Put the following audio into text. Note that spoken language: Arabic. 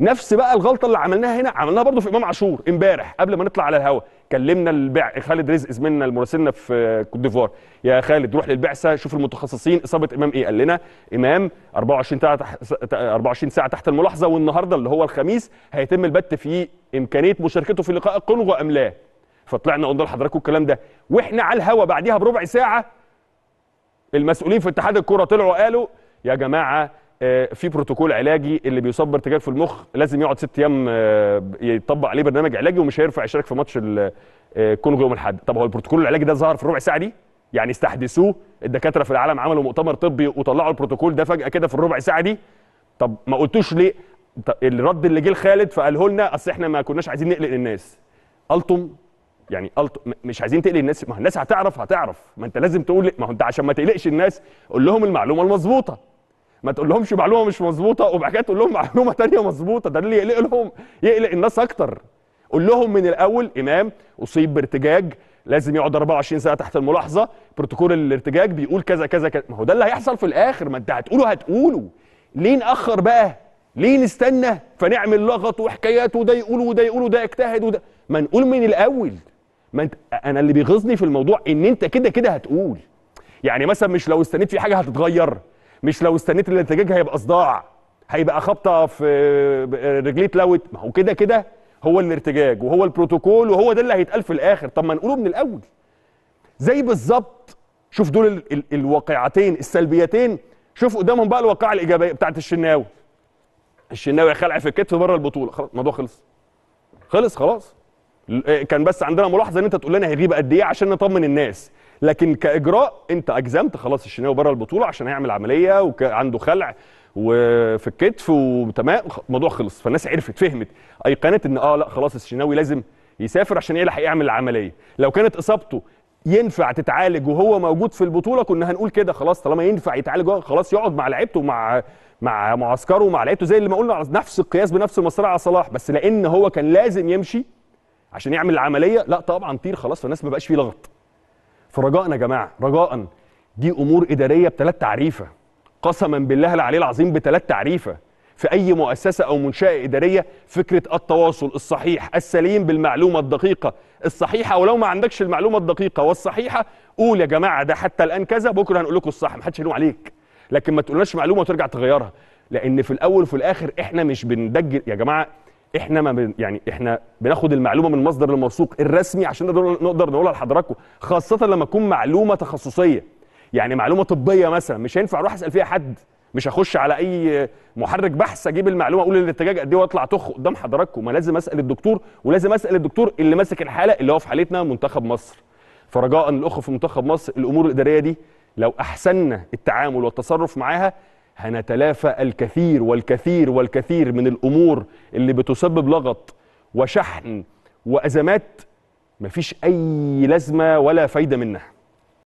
نفس بقى الغلطه اللي عملناها هنا عملناها برضو في امام عاشور امبارح قبل ما نطلع على الهوا كلمنا البع خالد رزق زميلنا المراسلنا في كوت ديفوار يا خالد روح للبعثه شوف المتخصصين اصابه امام ايه قال لنا امام 24 ساعه تحت 24 ساعه تحت الملاحظه والنهارده اللي هو الخميس هيتم البت في امكانيه مشاركته في لقاء الكونغو ام لا فطلعنا قلنا لحضراتكم الكلام ده واحنا على الهوا بعديها بربع ساعه المسؤولين في اتحاد الكره طلعوا قالوا يا جماعه آه، في بروتوكول علاجي اللي بيصاب بارتجال في المخ لازم يقعد ست ايام آه، يطبق عليه برنامج علاجي ومش هينفع يشارك في ماتش الكونغو آه، يوم الاحد طب هو البروتوكول العلاجي ده ظهر في الربع ساعه دي يعني استحدثوه الدكاتره في العالم عملوا مؤتمر طبي وطلعوا البروتوكول ده فجاه كده في الربع ساعه دي طب ما قلتوش ليه الرد اللي جه لخالد فقاله لنا اصل احنا ما كناش عايزين نقلق الناس التم يعني ألطم مش عايزين تقلق الناس ما الناس هتعرف هتعرف ما انت لازم تقول ما هو انت عشان ما تقلقش الناس قول لهم المعلومه المظبوطه ما تقولهمش معلومه مش مظبوطه وبعد كده تقول لهم معلومه ثانيه مظبوطه ده اللي يقلق لهم يقلق الناس اكتر قول لهم من الاول امام اصيب بارتجاج لازم يقعد 24 ساعه تحت الملاحظه بروتوكول الارتجاج بيقول كذا كذا كذا ما هو ده اللي هيحصل في الاخر ما انت هتقوله هتقوله ليه ناخر بقى ليه نستنى فنعمل لغط وحكايات وده يقول وده يقول وده يجتهد وده ما نقول من الاول ما انت انا اللي بيغيظني في الموضوع ان انت كده كده هتقول يعني مثلا مش لو استنيت في حاجه هتتغير مش لو استنيت الارتجاج هيبقى صداع هيبقى خبطه في رجليه لوت ما هو كده كده هو الارتجاج وهو البروتوكول وهو ده اللي هيتقال في الاخر طب ما نقوله من الاول زي بالظبط شوف دول ال ال الواقعتين السلبيتين شوف قدامهم بقى الواقعه الايجابيه بتاعت الشناوي الشناوي خلع في الكتف بره البطوله خلاص الموضوع خلص خلص خلاص آه، كان بس عندنا ملاحظه ان انت تقول لنا هيغيب قد ايه عشان نطمن الناس لكن كاجراء انت اجزمت خلاص الشناوي بره البطوله عشان هيعمل عمليه وعنده خلع وفي الكتف وتمام الموضوع خلص فالناس عرفت فهمت ايقنت ان اه لا خلاص الشناوي لازم يسافر عشان يلحق يعمل العمليه لو كانت اصابته ينفع تتعالج وهو موجود في البطوله كنا هنقول كده خلاص طالما ينفع يتعالج خلاص يقعد مع لعيبته مع مع معسكره ومع لعيبته زي اللي ما قلنا على نفس القياس بنفس المسرعه على صلاح بس لان هو كان لازم يمشي عشان يعمل العمليه لا طبعا طير خلاص فالناس ما بقاش فيه لغط فرجاء يا جماعه رجاء دي امور اداريه بثلاث تعريفه قسما بالله العلي العظيم بثلاث تعريفه في اي مؤسسه او منشاه اداريه فكره التواصل الصحيح السليم بالمعلومه الدقيقه الصحيحه ولو ما عندكش المعلومه الدقيقه والصحيحه قول يا جماعه ده حتى الان كذا بكره هنقول لكم الصح ما حدش عليك لكن ما تقولناش معلومه وترجع تغيرها لان في الاول وفي الاخر احنا مش بندجل يا جماعه احنا ما بن يعني احنا بناخد المعلومه من مصدر الموثوق الرسمي عشان نقدر نقولها لحضراتكم خاصه لما تكون معلومه تخصصيه يعني معلومه طبيه مثلا مش هينفع اروح اسال فيها حد مش هخش على اي محرك بحث اجيب المعلومه اقول الاتجاه قد ايه واطلع تخ قدام حضراتكم ما لازم اسال الدكتور ولازم اسال الدكتور اللي ماسك الحاله اللي هو في حالتنا منتخب مصر فرجاء الاخ في منتخب مصر الامور الاداريه دي لو احسننا التعامل والتصرف معاها هنتلافى الكثير والكثير والكثير من الامور اللي بتسبب لغط وشحن وازمات مفيش اي لازمه ولا فايده منها